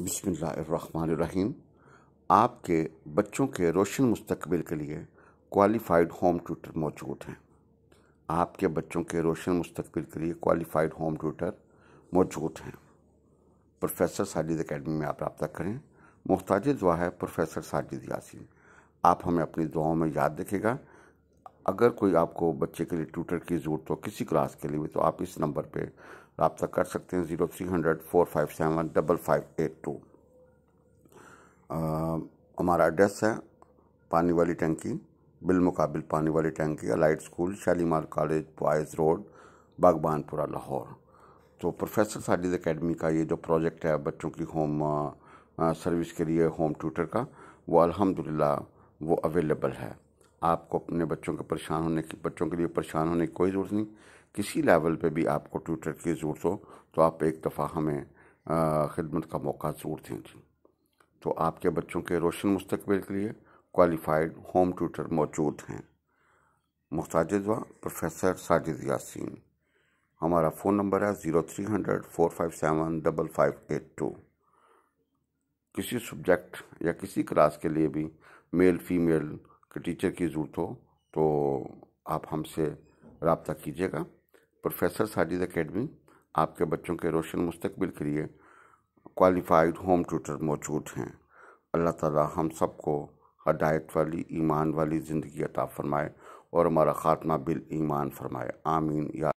बिसमीम आपके बच्चों के रोशन मुस्तकबिल के लिए क्वालिफाइड होम ट्यूटर मौजूद हैं आपके बच्चों के रोशन मुस्तकबिल के लिए क्वालिफाइड होम ट्यूटर मौजूद हैं प्रोफेसर साजिद एकेडमी में आप रबता करें मोहताज दुआ है प्रोफेसर साजिद यासिन आप हमें अपनी दुआओं में याद रखेगा अगर कोई आपको बच्चे के लिए ट्यूटर की ज़रूरत हो किसी क्लास के लिए भी तो आप इस नंबर पर रबता कर सकते हैं zero three hundred four five seven double five eight two हमारा एड्रेस है पानी वाली टंकी बिलमुकाबिल पानी वाली टंकी allied school Shalimar college boys road Baghbanpura Lahore तो प्रोफेसर साजिद एकेडमी का ये जो प्रोजेक्ट है बच्चों की होम सर्विस के लिए होम ट्यूटर का वो अल्हम्दुलिल्लाह वो अवेलेबल है आपको अपने बच्चों के परेशान होने की बच्चों के लिए परेशान होने की कोई ज़रूरत नहीं किसी लेवल पे भी आपको ट्यूटर की ज़रूरत हो तो आप एक दफ़ा हमें खिदमत का मौका ज़रूर दें जी तो आपके बच्चों के रोशन मुस्तबिल के लिए क्वालिफाइड होम ट्यूटर मौजूद हैं मुस्ताजवा प्रोफेसर साजिद यासीन हमारा फ़ोन नंबर है zero three hundred four five seven double five eight two किसी सब्जेक्ट या किसी क्लास के लिए भी मेल फीमेल टीचर की ज़रूरत हो तो आप हमसे रबता कीजिएगा प्रोफेसर साजिद अकेडमी आपके बच्चों के रोशन मुस्तबिल के लिए क्वालिफाइड होम ट्यूटर मौजूद हैं अल्लाह ताला हम सबको हदायत वाली ईमान वाली ज़िंदगी अता फ़रमाए और हमारा ख़ात्मा बिल ईमान फरमाए आमीन या